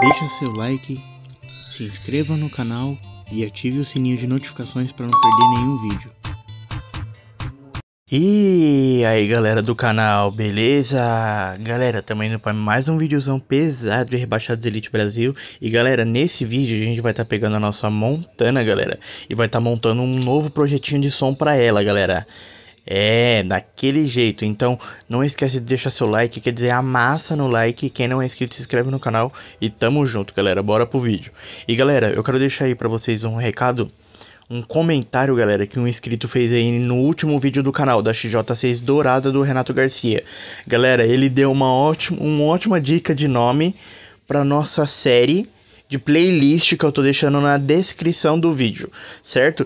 Deixa seu like, se inscreva no canal e ative o sininho de notificações para não perder nenhum vídeo. E aí galera do canal, beleza? Galera, também indo para mais um videozão pesado de Rebaixados Elite Brasil E galera, nesse vídeo a gente vai estar tá pegando a nossa Montana, galera E vai estar tá montando um novo projetinho de som para ela, galera é, daquele jeito. Então, não esquece de deixar seu like, quer dizer, amassa no like. Quem não é inscrito, se inscreve no canal e tamo junto, galera. Bora pro vídeo. E galera, eu quero deixar aí para vocês um recado, um comentário, galera, que um inscrito fez aí no último vídeo do canal da XJ6 Dourada do Renato Garcia. Galera, ele deu uma ótima, uma ótima dica de nome para nossa série de playlist que eu tô deixando na descrição do vídeo, certo?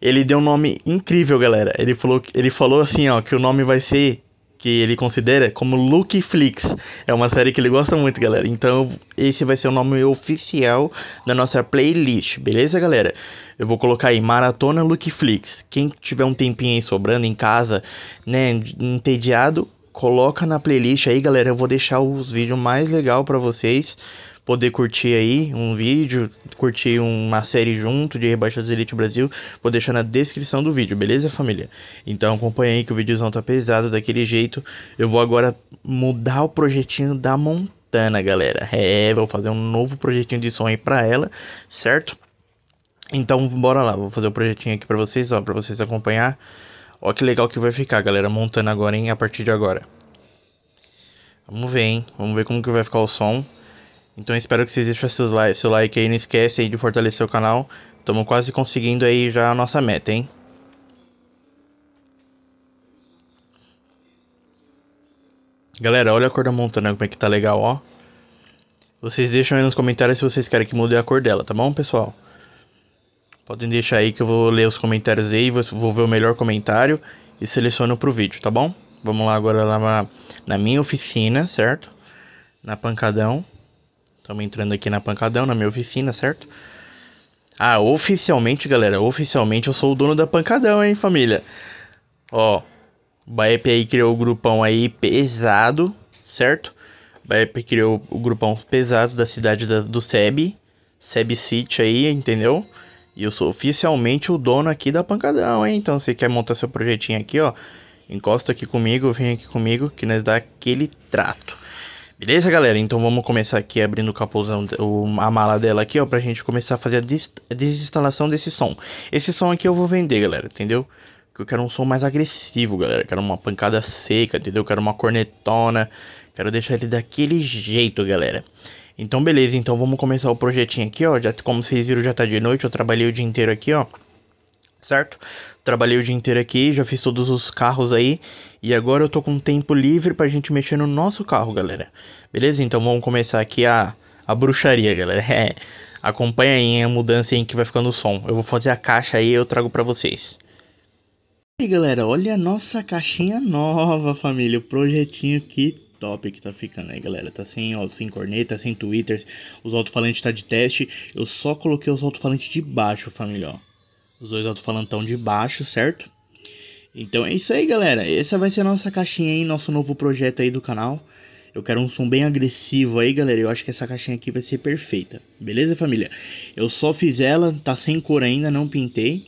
ele deu um nome incrível, galera. Ele falou, ele falou assim, ó, que o nome vai ser que ele considera como Luke Flix. É uma série que ele gosta muito, galera. Então, esse vai ser o nome oficial da nossa playlist, beleza, galera? Eu vou colocar aí Maratona Luke Flix. Quem tiver um tempinho aí sobrando em casa, né, entediado, coloca na playlist aí, galera. Eu vou deixar os vídeos mais legal para vocês poder curtir aí um vídeo, curtir uma série junto de Rebaixados Elite Brasil, vou deixar na descrição do vídeo, beleza família? Então acompanha aí que o videozão tá pesado daquele jeito. Eu vou agora mudar o projetinho da Montana, galera. É, vou fazer um novo projetinho de som aí pra ela, certo? Então bora lá, vou fazer o um projetinho aqui pra vocês, ó, pra vocês acompanhar. Ó que legal que vai ficar, galera, montando agora, hein, a partir de agora. Vamos ver, hein? Vamos ver como que vai ficar o som. Então espero que vocês deixem seu like, seu like aí, não esquece aí de fortalecer o canal. Estamos quase conseguindo aí já a nossa meta, hein? Galera, olha a cor da montanha, como é que tá legal, ó. Vocês deixam aí nos comentários se vocês querem que mude a cor dela, tá bom, pessoal? Podem deixar aí que eu vou ler os comentários aí, vou, vou ver o melhor comentário e seleciono pro vídeo, tá bom? Vamos lá agora lá na, na minha oficina, certo? Na Pancadão. Estamos entrando aqui na Pancadão, na minha oficina, certo? Ah, oficialmente, galera, oficialmente eu sou o dono da Pancadão, hein, família? Ó, o Baep aí criou o grupão aí pesado, certo? O Baep criou o grupão pesado da cidade da, do SEB, SEB City aí, entendeu? E eu sou oficialmente o dono aqui da Pancadão, hein? Então, você quer montar seu projetinho aqui, ó, encosta aqui comigo, vem aqui comigo, que nós dá aquele trato. Beleza, galera? Então vamos começar aqui abrindo o capuzão, a mala dela aqui, ó, pra gente começar a fazer a desinstalação desse som. Esse som aqui eu vou vender, galera, entendeu? Porque eu quero um som mais agressivo, galera. quero uma pancada seca, entendeu? Eu quero uma cornetona. Quero deixar ele daquele jeito, galera. Então, beleza. Então vamos começar o projetinho aqui, ó. Já, como vocês viram, já tá de noite. Eu trabalhei o dia inteiro aqui, ó certo? Trabalhei o dia inteiro aqui, já fiz todos os carros aí e agora eu tô com tempo livre pra gente mexer no nosso carro, galera. Beleza? Então vamos começar aqui a, a bruxaria, galera. É, acompanha aí a mudança aí que vai ficando o som. Eu vou fazer a caixa aí e eu trago pra vocês. E aí, galera, olha a nossa caixinha nova, família. O projetinho que top que tá ficando aí, galera. Tá sem, ó, sem corneta, sem twitters. Os alto-falantes tá de teste. Eu só coloquei os alto-falantes de baixo, família, ó os dois alto-falantão de baixo, certo? Então é isso aí, galera. Essa vai ser a nossa caixinha aí, nosso novo projeto aí do canal. Eu quero um som bem agressivo aí, galera. Eu acho que essa caixinha aqui vai ser perfeita. Beleza, família? Eu só fiz ela, tá sem cor ainda, não pintei.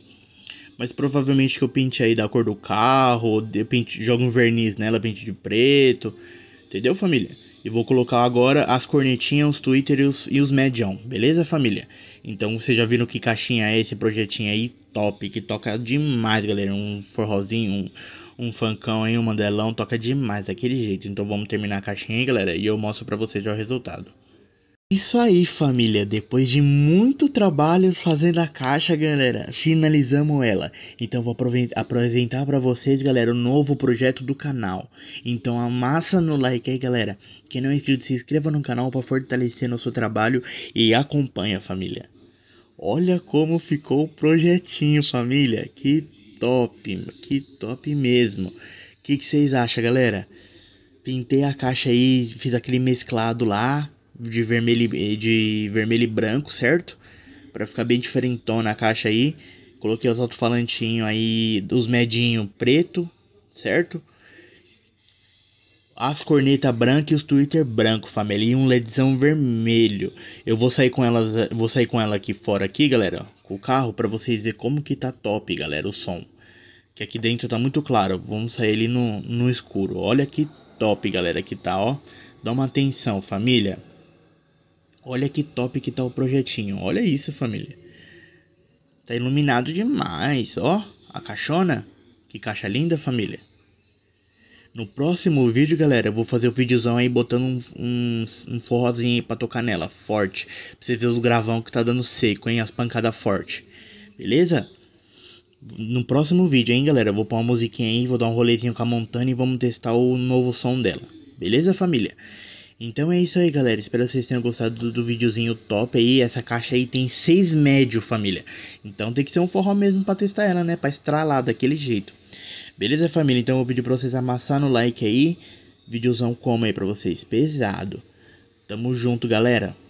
Mas provavelmente que eu pinte aí da cor do carro, ou pinte, jogo um verniz nela, pinte de preto. Entendeu, família? E vou colocar agora as cornetinhas, os Twitter e os, e os medião, beleza família? Então vocês já viram que caixinha é esse projetinho aí, top, que toca demais galera, um forrozinho, um, um funkão aí, um mandelão, toca demais daquele jeito. Então vamos terminar a caixinha aí galera, e eu mostro pra vocês já o resultado. Isso aí, família. Depois de muito trabalho fazendo a caixa, galera, finalizamos ela. Então vou apresentar para vocês, galera, o novo projeto do canal. Então amassa no like aí, galera. Quem não é inscrito, se inscreva no canal para fortalecer nosso trabalho e acompanha, família. Olha como ficou o projetinho, família. Que top, que top mesmo. O que, que vocês acham, galera? Pintei a caixa aí, fiz aquele mesclado lá de vermelho, de vermelho e branco, certo? Para ficar bem diferentona a caixa aí. Coloquei os alto-falantinhos aí dos medinho preto, certo? As cornetas branca e os Twitter branco, família. E um ledzão vermelho. Eu vou sair com elas, vou sair com ela aqui fora aqui, galera, com o carro para vocês ver como que tá top, galera, o som. Que aqui dentro tá muito claro. Vamos sair ali no, no escuro. Olha que top, galera, que tá, ó. Dá uma atenção, família. Olha que top que tá o projetinho. Olha isso, família. Tá iluminado demais, ó. A caixona. Que caixa linda, família. No próximo vídeo, galera, eu vou fazer o um videozão aí botando um, um, um forrozinho aí pra tocar nela, forte. Pra vocês verem o gravão que tá dando seco, hein? As pancadas forte. Beleza? No próximo vídeo, hein, galera, eu vou pôr uma musiquinha aí, vou dar um rolezinho com a Montana e vamos testar o novo som dela. Beleza, família? Então é isso aí, galera. Espero que vocês tenham gostado do, do videozinho top aí. Essa caixa aí tem 6 médio, família. Então tem que ser um forró mesmo pra testar ela, né? Pra estralar daquele jeito. Beleza, família? Então eu vou pedir pra vocês amassar no like aí. Videozão como aí pra vocês. Pesado. Tamo junto, galera.